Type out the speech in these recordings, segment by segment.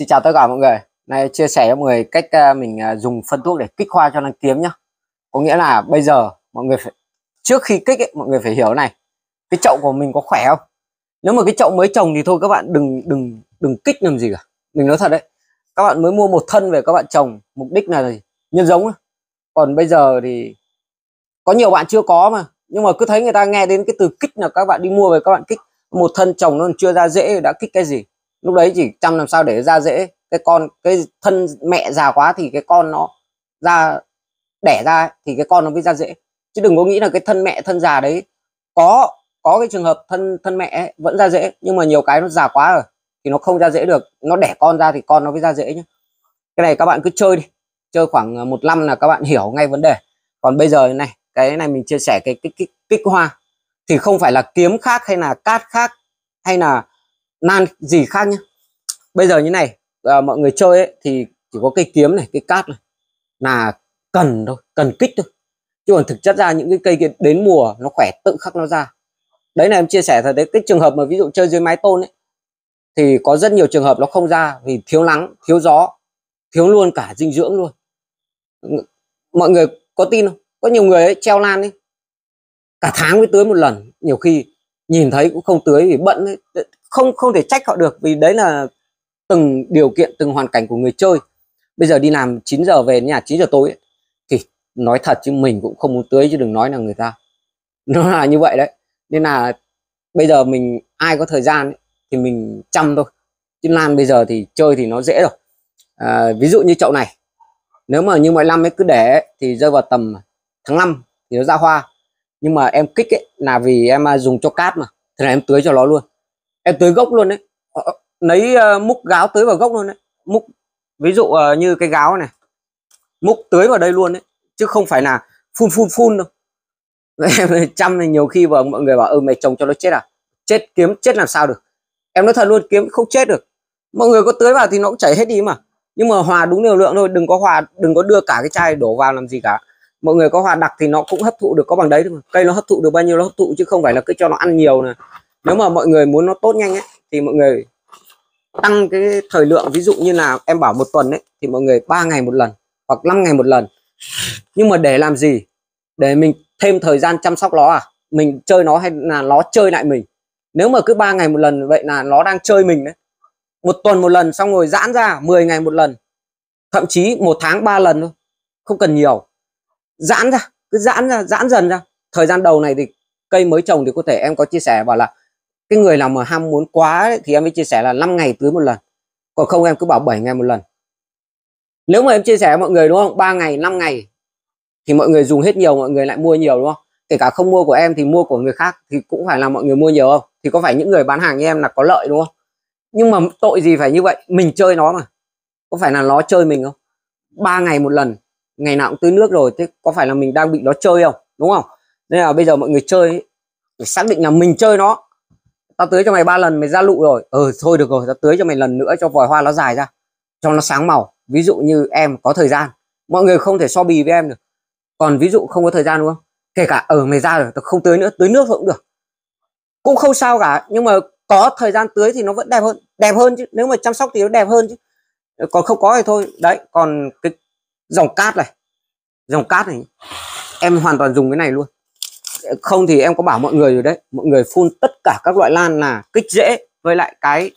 Xin chào tất cả mọi người Nay chia sẻ cho mọi người cách ờ, mình ờ, dùng phân thuốc để kích khoa cho năng kiếm nhá Có nghĩa là bây giờ mọi người phải Trước khi kích ấy, mọi người phải hiểu này Cái chậu của mình có khỏe không Nếu mà cái chậu mới trồng thì thôi các bạn đừng đừng đừng kích làm gì cả Mình nói thật đấy Các bạn mới mua một thân về các bạn trồng Mục đích là gì? nhân giống ấy. Còn bây giờ thì Có nhiều bạn chưa có mà Nhưng mà cứ thấy người ta nghe đến cái từ kích là các bạn đi mua về các bạn kích Một thân trồng nó chưa ra dễ đã kích cái gì lúc đấy chỉ chăm làm sao để ra dễ cái con cái thân mẹ già quá thì cái con nó ra đẻ ra thì cái con nó mới ra dễ chứ đừng có nghĩ là cái thân mẹ thân già đấy có có cái trường hợp thân thân mẹ ấy, vẫn ra dễ nhưng mà nhiều cái nó già quá rồi thì nó không ra dễ được nó đẻ con ra thì con nó mới ra dễ nhá cái này các bạn cứ chơi đi chơi khoảng ờ, một năm là các bạn hiểu ngay vấn đề còn bây giờ này cái này mình chia sẻ cái kích kích, kích hoa thì không phải là kiếm khác hay là cát khác hay là nan gì khác nhá bây giờ như này à, mọi người chơi ấy, thì chỉ có cây kiếm này cây cát này là cần thôi cần kích thôi chứ còn thực chất ra những cái cây kia đến mùa nó khỏe tự khắc nó ra đấy là em chia sẻ thật đấy cái trường hợp mà ví dụ chơi dưới mái tôn ấy thì có rất nhiều trường hợp nó không ra vì thiếu nắng thiếu gió thiếu luôn cả dinh dưỡng luôn mọi người có tin không có nhiều người ấy, treo lan ấy cả tháng mới tưới một lần nhiều khi nhìn thấy cũng không tưới vì bận ấy không không thể trách họ được vì đấy là từng điều kiện từng hoàn cảnh của người chơi bây giờ đi làm 9 giờ về nhà 9 giờ tối ấy, thì nói thật chứ mình cũng không muốn tưới chứ đừng nói là người ta nó là như vậy đấy nên là bây giờ mình ai có thời gian ấy, thì mình chăm thôi chứ làm bây giờ thì chơi thì nó dễ rồi à, ví dụ như chậu này nếu mà như mọi năm ấy cứ để ấy, thì rơi vào tầm tháng 5 thì nó ra hoa nhưng mà em kích ấy, là vì em à, dùng cho cát mà thế là em tưới cho nó luôn em tưới gốc luôn đấy ờ, ờ, lấy uh, múc gáo tưới vào gốc luôn đấy múc ví dụ uh, như cái gáo này múc tưới vào đây luôn đấy chứ không phải là phun phun phun đâu em chăm này nhiều khi mà mọi người bảo ừ mày trồng cho nó chết à chết kiếm chết làm sao được em nói thật luôn kiếm không chết được mọi người có tưới vào thì nó cũng chảy hết đi mà nhưng mà hòa đúng liều lượng thôi đừng có hòa đừng có đưa cả cái chai đổ vào làm gì cả mọi người có hòa đặc thì nó cũng hấp thụ được có bằng đấy thôi cây nó hấp thụ được bao nhiêu nó hấp thụ chứ không phải là cứ cho nó ăn nhiều này nếu mà mọi người muốn nó tốt nhanh ấy thì mọi người tăng cái thời lượng ví dụ như là em bảo một tuần ấy thì mọi người ba ngày một lần hoặc 5 ngày một lần nhưng mà để làm gì để mình thêm thời gian chăm sóc nó à mình chơi nó hay là nó chơi lại mình nếu mà cứ ba ngày một lần vậy là nó đang chơi mình đấy một tuần một lần xong rồi giãn ra 10 ngày một lần thậm chí một tháng ba lần thôi không cần nhiều giãn ra cứ giãn ra giãn dần ra thời gian đầu này thì cây mới trồng thì có thể em có chia sẻ bảo là cái người nào mà ham muốn quá ấy, thì em mới chia sẻ là 5 ngày tưới một lần còn không em cứ bảo 7 ngày một lần nếu mà em chia sẻ với mọi người đúng không 3 ngày 5 ngày thì mọi người dùng hết nhiều mọi người lại mua nhiều đúng không kể cả không mua của em thì mua của người khác thì cũng phải là mọi người mua nhiều không thì có phải những người bán hàng như em là có lợi đúng không nhưng mà tội gì phải như vậy mình chơi nó mà có phải là nó chơi mình không ba ngày một lần ngày nào cũng tưới nước rồi thế có phải là mình đang bị nó chơi không đúng không nên là bây giờ mọi người chơi phải xác định là mình chơi nó tao tưới cho mày ba lần mày ra lụ rồi ờ thôi được rồi tao tưới cho mày lần nữa cho vòi hoa nó dài ra cho nó sáng màu ví dụ như em có thời gian mọi người không thể so bì với em được còn ví dụ không có thời gian đúng không kể cả ở ờ, mày ra rồi tao không tưới nữa tưới nước thôi cũng được cũng không sao cả nhưng mà có thời gian tưới thì nó vẫn đẹp hơn đẹp hơn chứ nếu mà chăm sóc thì nó đẹp hơn chứ ờ, còn không có thì thôi đấy còn cái dòng cát này dòng cát này em hoàn toàn dùng cái này luôn không thì em có bảo mọi người rồi đấy mọi người phun tất cả các loại lan là kích dễ với lại cái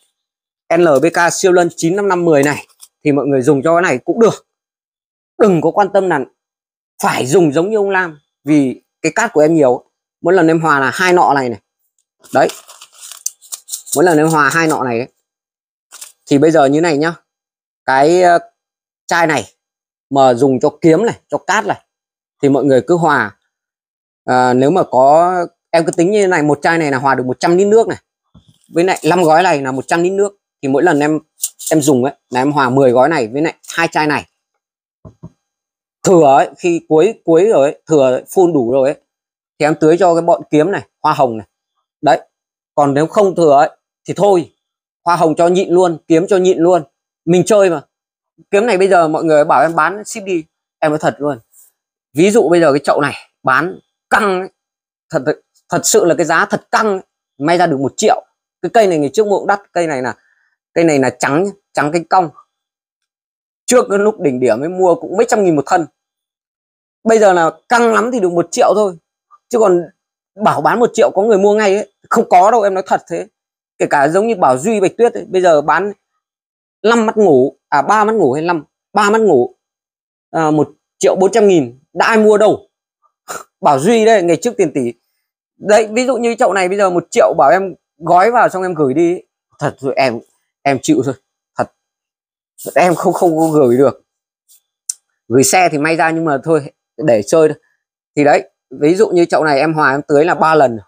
LBK siêu lân 95510 này thì mọi người dùng cho cái này cũng được đừng có quan tâm là phải dùng giống như ông Lam vì cái cát của em nhiều mỗi lần em hòa là hai nọ này này đấy mỗi lần em hòa hai nọ này đấy. thì bây giờ như này nhá cái ờ, chai này mà dùng cho kiếm này cho cát này thì mọi người cứ hòa à, nếu mà có em cứ tính như thế này một chai này là hòa được 100 lít nước này với lại 5 gói này là 100 lít nước thì mỗi lần em em dùng ấy là em hòa 10 gói này với lại hai chai này thừa ấy, khi cuối cuối rồi ấy, thừa ấy, phun đủ rồi ấy thì em tưới cho cái bọn kiếm này hoa hồng này đấy còn nếu không thừa ấy, thì thôi hoa hồng cho nhịn luôn kiếm cho nhịn luôn mình chơi mà kiếm này bây giờ mọi người bảo em bán ship đi em nói thật luôn ví dụ bây giờ cái chậu này bán căng thật thật sự là cái giá thật căng may ra được một triệu cái cây này ngày trước mua cũng đắt cây này là cây này là trắng trắng cánh cong trước cái lúc đỉnh điểm mới mua cũng mấy trăm nghìn một thân bây giờ là căng lắm thì được một triệu thôi chứ còn bảo bán một triệu có người mua ngay ấy không có đâu em nói thật thế kể cả giống như bảo duy bạch tuyết ấy, bây giờ bán năm mắt ngủ à ba mắt ngủ hay năm ba mắt ngủ à, một triệu bốn trăm nghìn đã ai mua đâu bảo duy đây ngày trước tiền tỷ đấy ví dụ như chậu này bây giờ một triệu bảo em gói vào xong em gửi đi thật rồi em em chịu rồi thật em không không có gửi được gửi xe thì may ra nhưng mà thôi để chơi thôi. thì đấy ví dụ như chậu này em hòa em tưới là ba lần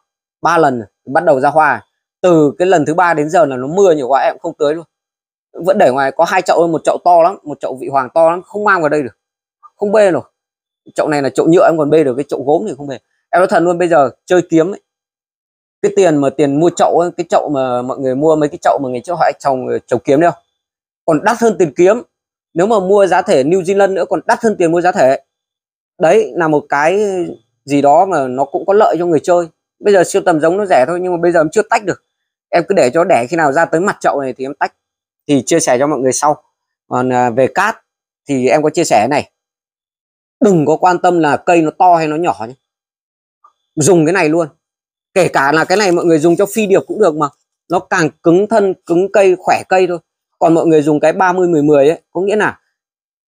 ba lần bắt đầu ra hoa từ cái lần thứ ba đến giờ là nó mưa nhiều quá em không tưới luôn vẫn để ngoài có hai chậu một chậu to lắm một chậu vị hoàng to lắm không mang vào đây được không bê rồi chậu này là chậu nhựa em còn bê được cái chậu gốm thì không về em nói thật luôn bây giờ chơi kiếm ấy, cái tiền mà tiền mua chậu ấy, cái chậu mà mọi người mua mấy cái chậu mà người trước họ trồng ờ, trồng kiếm đâu còn đắt hơn tiền kiếm nếu mà mua giá thể New Zealand nữa còn đắt hơn tiền mua giá thể đấy là một cái gì đó mà nó cũng có lợi cho người chơi bây giờ siêu tầm giống nó rẻ thôi nhưng mà bây giờ em chưa tách được em cứ để cho đẻ khi nào ra tới mặt chậu này thì em tách thì chia sẻ cho mọi người sau còn à, về cát thì em có chia sẻ này đừng có quan tâm là cây nó to hay nó nhỏ nhé dùng cái này luôn kể cả là cái này mọi người dùng cho phi điệp cũng được mà nó càng cứng thân cứng cây khỏe cây thôi còn mọi người dùng cái 30 10 10 ấy có nghĩa là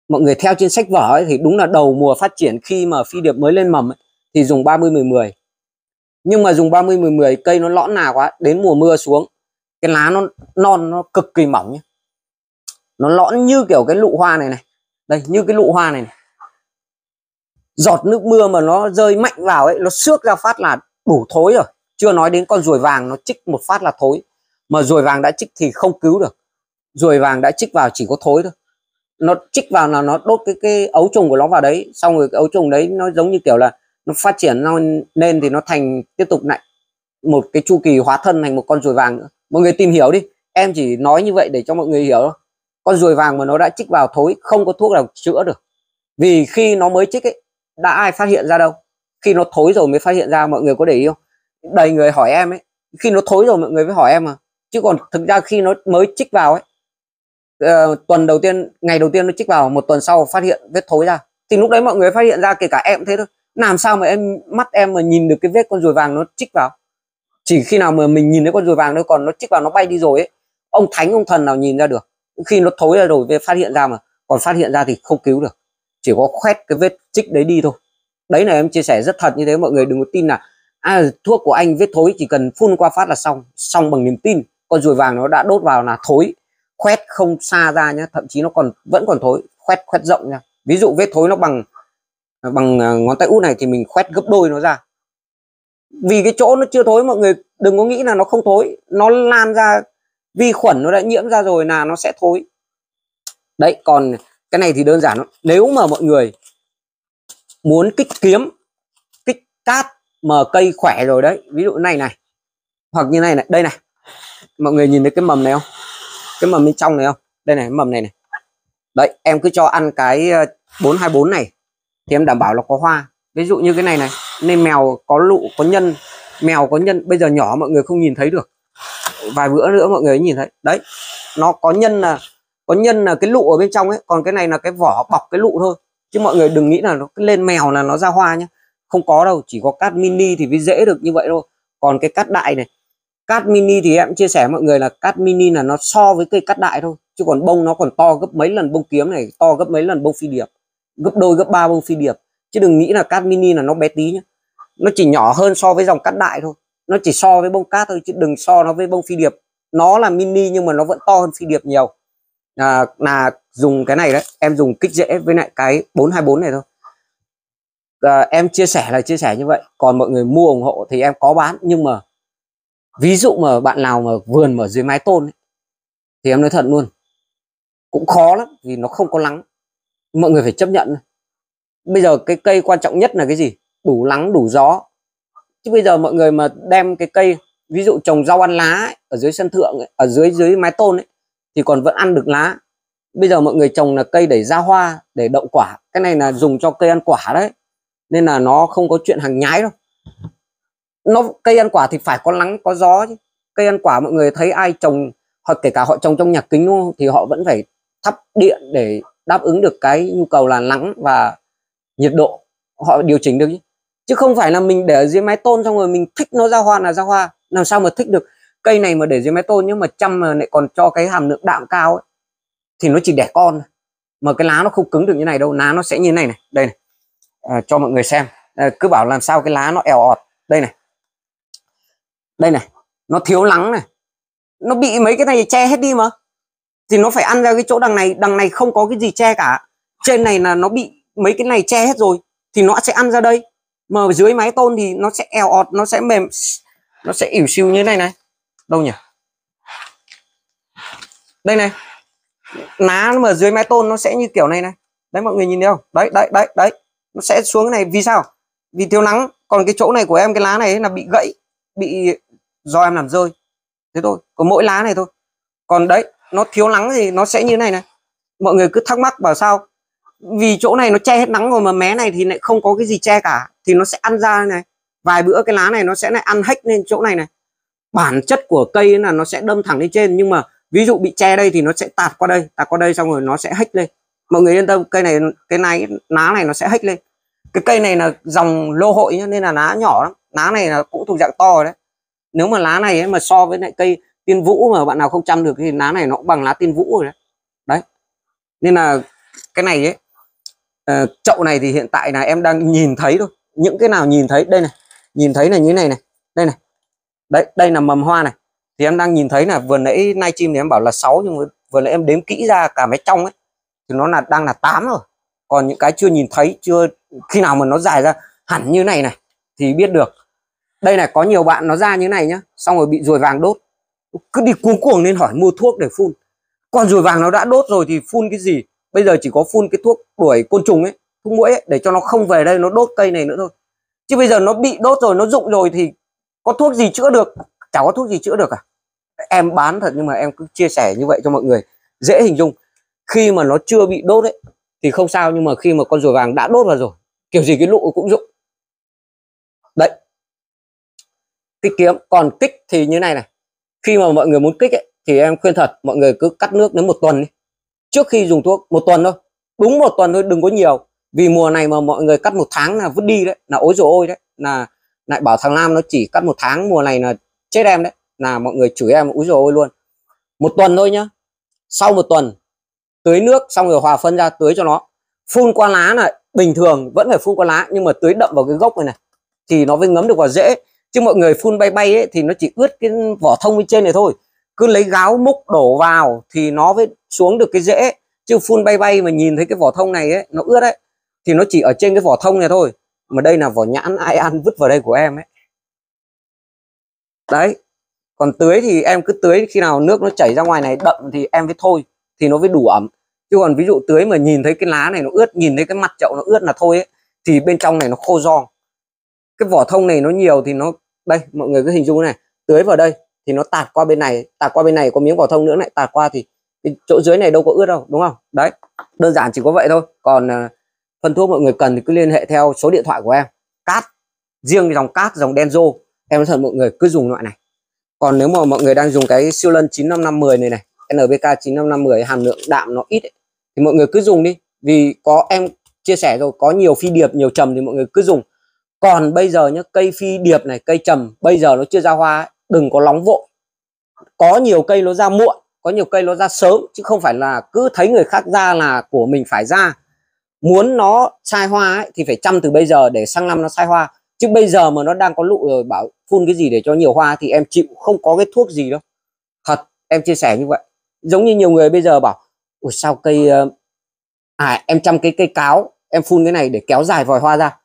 mọi người theo trên sách vở ấy, thì đúng là đầu mùa phát triển khi mà phi điệp mới lên mầm ấy, thì dùng 30 10 10 nhưng mà dùng 30 10 10 cây nó lõn nà quá đến mùa mưa xuống cái lá nó non nó cực kỳ mỏng nhé nó lõn như kiểu cái lụ hoa này này đây như cái lụ hoa này, này giọt nước mưa mà nó rơi mạnh vào ấy nó xước ra phát là đủ thối rồi chưa nói đến con ruồi vàng nó chích một phát là thối mà ruồi vàng đã chích thì không cứu được ruồi vàng đã chích vào chỉ có thối thôi nó chích vào là nó đốt cái cái ấu trùng của nó vào đấy xong rồi cái ấu trùng đấy nó giống như kiểu là nó phát triển nó lên thì nó thành tiếp tục lại một cái chu kỳ hóa thân thành một con ruồi vàng nữa mọi người tìm hiểu đi em chỉ nói như vậy để cho mọi người hiểu con ruồi vàng mà nó đã chích vào thối không có thuốc nào chữa được vì khi nó mới chích ấy đã ai phát hiện ra đâu khi nó thối rồi mới phát hiện ra mọi người có để ý không đầy người hỏi em ấy khi nó thối rồi mọi người mới hỏi em mà chứ còn thực ra khi nó mới chích vào ấy uh, tuần đầu tiên ngày đầu tiên nó chích vào một tuần sau phát hiện vết thối ra thì lúc đấy mọi người phát hiện ra kể cả em thế thôi làm sao mà em mắt em mà nhìn được cái vết con ruồi vàng nó chích vào chỉ khi nào mà mình nhìn thấy con ruồi vàng thôi còn nó chích vào nó bay đi rồi ấy ông thánh ông thần nào nhìn ra được khi nó thối ra rồi về phát hiện ra mà còn phát hiện ra thì không cứu được chỉ có khoét cái vết chích đấy đi thôi đấy là em chia sẻ rất thật như thế mọi người đừng có tin là à, thuốc của anh vết thối chỉ cần phun qua phát là xong xong bằng niềm tin con ruồi vàng nó đã đốt vào là thối khoét không xa ra nhá thậm chí nó còn vẫn còn thối khoét khoét rộng nha ví dụ vết thối nó bằng bằng à, ngón tay út này thì mình khoét gấp đôi nó ra vì cái chỗ nó chưa thối mọi người đừng có nghĩ là nó không thối nó lan ra vi khuẩn nó đã nhiễm ra rồi là nó sẽ thối đấy còn cái này thì đơn giản lắm. nếu mà mọi người muốn kích kiếm kích cát mà cây khỏe rồi đấy ví dụ này này hoặc như này này đây này mọi người nhìn thấy cái mầm này không cái mầm bên trong này không đây này mầm này này đấy em cứ cho ăn cái 424 ờ, này thì em đảm bảo là có hoa ví dụ như cái này này nên mèo có lụ có nhân mèo có nhân bây giờ nhỏ mọi người không nhìn thấy được vài bữa nữa mọi người nhìn thấy đấy nó có nhân là có nhân là cái lụ ở bên trong ấy còn cái này là cái vỏ bọc cái lụ thôi chứ mọi người đừng nghĩ là nó lên mèo là nó ra hoa nhá, không có đâu chỉ có cát mini thì mới dễ được như vậy thôi còn cái cát đại này cát mini thì em chia sẻ mọi người là cát mini là nó so với cây cát đại thôi chứ còn bông nó còn to gấp mấy lần bông kiếm này to gấp mấy lần bông phi điệp gấp đôi gấp ba bông phi điệp chứ đừng nghĩ là cát mini là nó bé tí nhá, nó chỉ nhỏ hơn so với dòng cát đại thôi nó chỉ so với bông cát thôi chứ đừng so nó với bông phi điệp nó là mini nhưng mà nó vẫn to hơn phi điệp nhiều là, là dùng cái này đấy em dùng kích dễ với lại cái 424 này thôi à, em chia sẻ là chia sẻ như vậy còn mọi người mua ủng hộ thì em có bán nhưng mà ví dụ mà bạn nào mà vườn mở dưới mái tôn ấy, thì em nói thật luôn cũng khó lắm vì nó không có lắng mọi người phải chấp nhận bây giờ cái cây quan trọng nhất là cái gì đủ lắng đủ gió chứ bây giờ mọi người mà đem cái cây ví dụ trồng rau ăn lá ấy, ở dưới sân thượng ấy, ở dưới dưới mái tôn ấy thì còn vẫn ăn được lá bây giờ mọi người trồng là cây để ra hoa để đậu quả cái này là dùng cho cây ăn quả đấy nên là nó không có chuyện hàng nhái đâu nó cây ăn quả thì phải có nắng có gió chứ cây ăn quả mọi người thấy ai trồng hoặc kể cả họ trồng trong nhà kính đúng không? thì họ vẫn phải thắp điện để đáp ứng được cái nhu cầu là nắng và nhiệt độ họ điều chỉnh được chứ chứ không phải là mình để dưới mái tôn xong rồi mình thích nó ra hoa là ra hoa làm sao mà thích được cây này mà để dưới mái tôn nhưng mà chăm mà lại còn cho cái hàm lượng đạm cao ấy, thì nó chỉ đẻ con mà cái lá nó không cứng được như này đâu lá nó sẽ như này này đây này à, cho mọi người xem à, cứ bảo làm sao cái lá nó eo ọt đây này đây này nó thiếu lắng này nó bị mấy cái này che hết đi mà thì nó phải ăn ra cái chỗ đằng này đằng này không có cái gì che cả trên này là nó bị mấy cái này che hết rồi thì nó sẽ ăn ra đây mà dưới mái tôn thì nó sẽ eo ọt nó sẽ mềm nó sẽ ỉu xìu như thế này này đâu nhỉ đây này lá mà dưới mái tôn nó sẽ như kiểu này này đấy mọi người nhìn thấy không đấy đấy đấy đấy nó sẽ xuống này vì sao vì thiếu nắng còn cái chỗ này của em cái lá này là bị gãy bị do em làm rơi thế thôi có mỗi lá này thôi còn đấy nó thiếu nắng thì nó sẽ như này này mọi người cứ thắc mắc bảo sao vì chỗ này nó che hết nắng rồi mà mé này thì lại không có cái gì che cả thì nó sẽ ăn ra này vài bữa cái lá này nó sẽ lại ăn hết lên chỗ này này bản chất của cây là nó sẽ đâm thẳng lên trên nhưng mà ví dụ bị che đây thì nó sẽ tạt qua đây tạt qua đây xong rồi nó sẽ hách lên mọi người yên tâm cây này cái này lá này nó sẽ hách lên cái cây này là dòng lô hội nhá, nên là lá nhỏ lắm lá này là cũng thuộc dạng to rồi đấy nếu mà lá này ấy, mà so với lại cây tiên vũ mà bạn nào không chăm được thì lá này nó cũng bằng lá tiên vũ rồi đấy đấy nên là cái này ấy uh, chậu này thì hiện tại là em đang nhìn thấy thôi những cái nào nhìn thấy đây này nhìn thấy là như thế này này đây này đấy đây là mầm hoa này thì em đang nhìn thấy là vừa nãy nay chim thì em bảo là 6 nhưng vừa nãy em đếm kỹ ra cả mấy trong ấy thì nó là đang là 8 rồi còn những cái chưa nhìn thấy chưa khi nào mà nó dài ra hẳn như này này thì biết được đây này có nhiều bạn nó ra như này nhá xong rồi bị ruồi vàng đốt cứ đi cuống cuồng nên hỏi mua thuốc để phun còn ruồi vàng nó đã đốt rồi thì phun cái gì bây giờ chỉ có phun cái thuốc đuổi côn trùng ấy thuốc muỗi ấy, để cho nó không về đây nó đốt cây này nữa thôi chứ bây giờ nó bị đốt rồi nó rụng rồi thì có thuốc gì chữa được chả có thuốc gì chữa được à em bán thật nhưng mà em cứ chia sẻ như vậy cho mọi người dễ hình dung khi mà nó chưa bị đốt ấy thì không sao nhưng mà khi mà con rùa vàng đã đốt vào rồi kiểu gì cái lụ cũng dụng đấy kích kiếm còn kích thì như này này khi mà mọi người muốn kích ấy, thì em khuyên thật mọi người cứ cắt nước đến một tuần đi trước khi dùng thuốc một tuần thôi đúng một tuần thôi đừng có nhiều vì mùa này mà mọi người cắt một tháng là vứt đi đấy là ối rồi ôi đấy là lại bảo thằng Nam nó chỉ cắt một tháng mùa này là chết em đấy là mọi người chửi em úi dồi ôi luôn một tuần thôi nhá sau một tuần tưới nước xong rồi hòa phân ra tưới cho nó phun qua lá này bình thường vẫn phải phun qua lá nhưng mà tưới đậm vào cái gốc này này thì nó mới ngấm được vào rễ chứ mọi người phun bay bay ấy, thì nó chỉ ướt cái vỏ thông bên trên này thôi cứ lấy gáo múc đổ vào thì nó mới xuống được cái rễ chứ phun bay bay mà nhìn thấy cái vỏ thông này ấy, nó ướt ấy thì nó chỉ ở trên cái vỏ thông này thôi mà đây là vỏ nhãn ai ăn vứt vào đây của em ấy đấy còn tưới thì em cứ tưới khi nào nước nó chảy ra ngoài này đậm thì em mới thôi thì nó mới đủ ẩm chứ còn ví dụ tưới mà nhìn thấy cái lá này nó ướt nhìn thấy cái mặt chậu nó ướt là thôi ấy, thì bên trong này nó khô giòn cái vỏ thông này nó nhiều thì nó đây mọi người cứ hình dung này tưới vào đây thì nó tạt qua bên này tạt qua bên này có miếng vỏ thông nữa lại tạt qua thì cái chỗ dưới này đâu có ướt đâu đúng không đấy đơn giản chỉ có vậy thôi còn uh, phân thuốc mọi người cần thì cứ liên hệ theo số điện thoại của em cát riêng dòng cát dòng denzo em nói thật mọi người cứ dùng loại này còn nếu mà mọi người đang dùng cái siêu lân 95510 này này NBK 95510 hàm lượng đạm nó ít ấy, thì mọi người cứ dùng đi vì có em chia sẻ rồi có nhiều phi điệp nhiều trầm thì mọi người cứ dùng còn bây giờ nhá cây phi điệp này cây trầm bây giờ nó chưa ra hoa đừng có nóng vội có nhiều cây nó ra muộn có nhiều cây nó ra sớm chứ không phải là cứ thấy người khác ra là của mình phải ra muốn nó sai hoa ấy, thì phải chăm từ bây giờ để sang năm nó sai hoa chứ bây giờ mà nó đang có lụ rồi bảo phun cái gì để cho nhiều hoa thì em chịu không có cái thuốc gì đâu thật em chia sẻ như vậy giống như nhiều người bây giờ bảo Ủa sao cây ờ, à em chăm cái cây cáo em phun cái này để kéo dài vòi hoa ra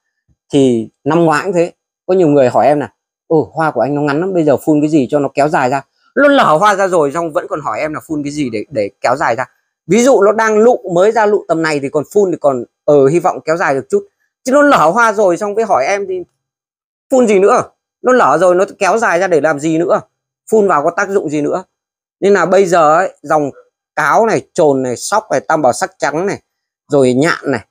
thì năm ngoái cũng thế có nhiều người hỏi em là ồ hoa của anh nó ngắn lắm bây giờ phun cái gì cho nó kéo dài ra nó lở hoa ra rồi xong vẫn còn hỏi em là phun cái gì để để kéo dài ra ví dụ nó đang lụ mới ra lụ tầm này thì còn phun thì còn ở ờ, hy vọng kéo dài được chút chứ nó lở hoa rồi xong với hỏi em thì phun gì nữa nó lở rồi nó kéo dài ra để làm gì nữa phun vào có tác dụng gì nữa nên là bây giờ ấy, dòng cáo này trồn này sóc này tam bảo sắc trắng này rồi nhạn này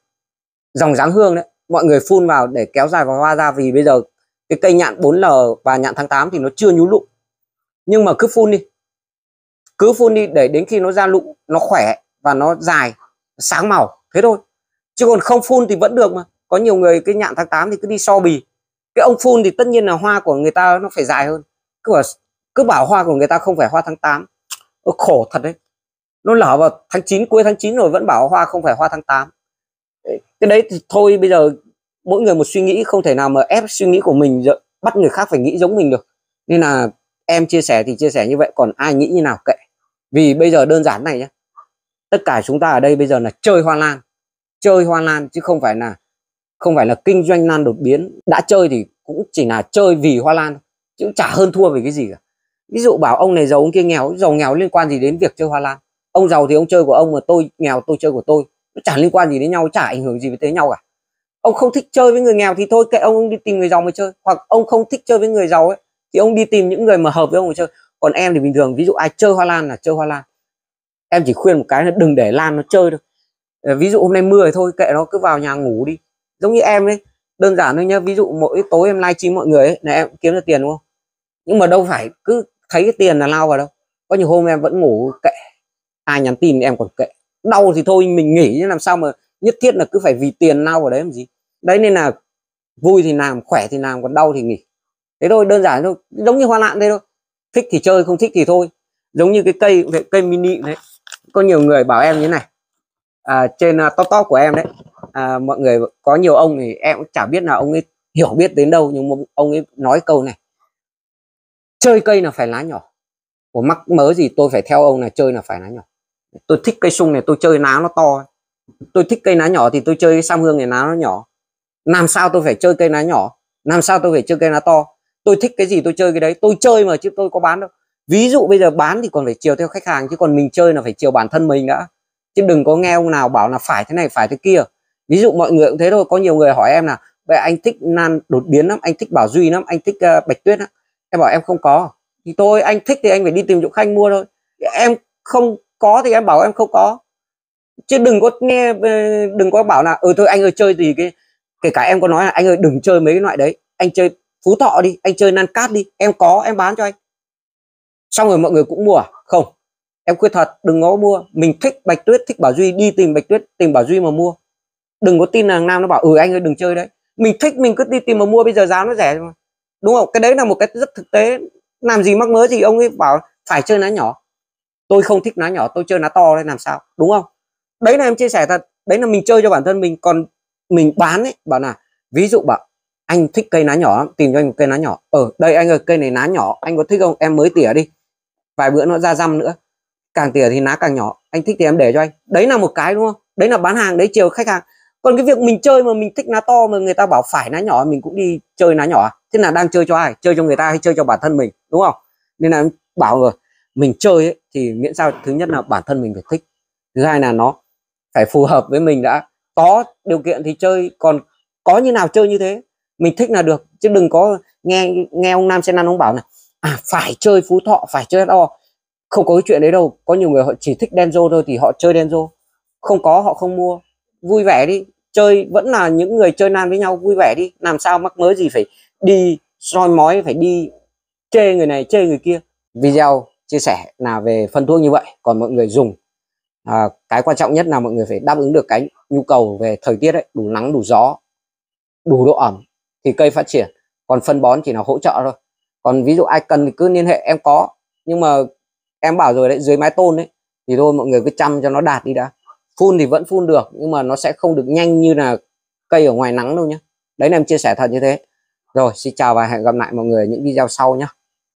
dòng dáng hương đấy mọi người phun vào để kéo dài vào hoa ra vì bây giờ cái cây nhạn 4L và nhạn tháng 8 thì nó chưa nhú lụng nhưng mà cứ phun đi cứ phun đi để đến khi nó ra lụng nó khỏe và nó dài sáng màu thế thôi chứ còn không phun thì vẫn được mà có nhiều người cái nhạn tháng 8 thì cứ đi so bì cái ông phun thì tất nhiên là hoa của người ta nó phải dài hơn cứ bảo, cứ bảo hoa của người ta không phải hoa tháng 8 Ô, khổ thật đấy nó lở vào tháng 9 cuối tháng 9 rồi vẫn bảo hoa không phải hoa tháng 8 cái đấy thì thôi bây giờ mỗi người một suy nghĩ không thể nào mà ép suy nghĩ của mình bắt người khác phải nghĩ giống mình được nên là em chia sẻ thì chia sẻ như vậy còn ai nghĩ như nào kệ vì bây giờ đơn giản này nhé tất cả chúng ta ở đây bây giờ là chơi hoa lan chơi hoa lan chứ không phải là không phải là kinh doanh lan đột biến đã chơi thì cũng chỉ là chơi vì hoa lan chứ chả hơn thua về cái gì cả ví dụ bảo ông này giàu ông kia nghèo giàu nghèo liên quan gì đến việc chơi hoa lan ông giàu thì ông chơi của ông mà tôi nghèo tôi chơi của tôi nó chả liên quan gì đến nhau chả ảnh hưởng gì với tới nhau cả ông không thích chơi với người nghèo thì thôi kệ ông, ông đi tìm người giàu mà chơi hoặc ông không thích chơi với người giàu ấy thì ông đi tìm những người mà hợp với ông mà chơi còn em thì bình thường ví dụ ai chơi hoa lan là chơi hoa lan em chỉ khuyên một cái là đừng để lan nó chơi được ờ, ví dụ hôm nay mưa thì thôi kệ nó cứ vào nhà ngủ đi giống như em ấy đơn giản thôi nhá ví dụ mỗi tối em livestream mọi người ấy là em kiếm được tiền đúng không nhưng mà đâu phải cứ thấy cái tiền là lao vào đâu có nhiều hôm em vẫn ngủ kệ ai nhắn tin em còn kệ đau thì thôi mình nghỉ chứ làm sao mà nhất thiết là cứ phải vì tiền lao vào đấy làm gì đấy nên là vui thì làm khỏe thì làm còn đau thì nghỉ thế thôi đơn giản thôi giống như hoa lạn đây thôi thích thì chơi không thích thì thôi giống như cái cây cái cây mini đấy có nhiều người bảo em như này à, trên uh, top top của em đấy à, mọi người có nhiều ông thì em cũng chả biết là ông ấy hiểu biết đến đâu nhưng mà ông ấy nói câu này chơi cây là phải lá nhỏ của mắc mớ gì tôi phải theo ông là chơi là phải lá nhỏ tôi thích cây sung này tôi chơi lá nó to tôi thích cây lá nhỏ thì tôi chơi cái sam hương này lá nó nhỏ làm sao tôi phải chơi cây lá nhỏ làm sao tôi phải chơi cây lá to tôi thích cái gì tôi chơi cái đấy tôi chơi mà chứ tôi có bán đâu ví dụ bây giờ bán thì còn phải chiều theo khách hàng chứ còn mình chơi là phải chiều bản thân mình đã chứ đừng có nghe ông nào bảo là phải thế này phải thế kia ví dụ mọi người cũng thế thôi có nhiều người hỏi em là vậy anh thích nan đột biến lắm anh thích bảo duy lắm anh thích uh, bạch tuyết lắm em bảo em không có thì tôi anh thích thì anh phải đi tìm chỗ khanh mua thôi em không có thì em bảo em không có chứ đừng có nghe ờ, đừng có bảo là ừ thôi anh ơi chơi gì cái kể cả em có nói là anh ơi đừng chơi mấy cái loại đấy anh chơi phú thọ đi anh chơi nan cát đi em có em bán cho anh xong rồi mọi người cũng mua à? không em khuyên thật đừng có mua mình thích bạch tuyết thích bảo duy đi tìm bạch tuyết tìm bảo duy mà mua đừng có tin là nam nó bảo ừ anh ơi đừng chơi đấy mình thích mình cứ đi tìm mà mua bây giờ giá nó rẻ mà đúng không cái đấy là một cái rất thực tế làm gì mắc mớ gì ông ấy bảo phải chơi lá nhỏ tôi không thích lá nhỏ tôi chơi lá to đấy làm sao đúng không đấy là em chia sẻ thật đấy là mình chơi cho bản thân mình còn mình bán ấy bảo là ví dụ bảo anh thích cây lá nhỏ tìm cho anh một cây lá nhỏ ở ờ, đây anh ơi cây này lá nhỏ anh có thích không em mới tỉa đi vài bữa nó ra răm nữa càng tỉa thì lá càng nhỏ anh thích thì em để cho anh đấy là một cái đúng không đấy là bán hàng đấy chiều khách hàng còn cái việc mình chơi mà mình thích lá to mà người ta bảo phải lá nhỏ mình cũng đi chơi lá nhỏ à? thế là đang chơi cho ai chơi cho người ta hay chơi cho bản thân mình đúng không nên là bảo rồi mình chơi ấy, thì miễn sao thứ nhất là bản thân mình phải thích thứ hai là nó phải phù hợp với mình đã có điều kiện thì chơi còn có như nào chơi như thế mình thích là được chứ đừng có nghe nghe ông nam sen ăn ông bảo này à phải chơi phú thọ phải chơi đo không có cái chuyện đấy đâu có nhiều người họ chỉ thích denzo thôi thì họ chơi denzo không có họ không mua vui vẻ đi chơi vẫn là những người chơi nan với nhau vui vẻ đi làm sao mắc mới gì phải đi soi mói phải đi chê người này chê người kia video chia sẻ là về phân thuốc như vậy còn mọi người dùng à, cái quan trọng nhất là mọi người phải đáp ứng được cái nhu cầu về thời tiết đấy đủ nắng đủ gió đủ độ ẩm thì cây phát triển còn phân bón chỉ là hỗ trợ thôi còn ví dụ ai cần thì cứ liên hệ em có nhưng mà em bảo rồi đấy dưới mái tôn đấy thì thôi mọi người cứ chăm cho nó đạt đi đã phun thì vẫn phun được nhưng mà nó sẽ không được nhanh như là cây ở ngoài nắng đâu nhé đấy là em chia sẻ thật như thế rồi xin chào và hẹn gặp lại mọi người ở những video sau nhé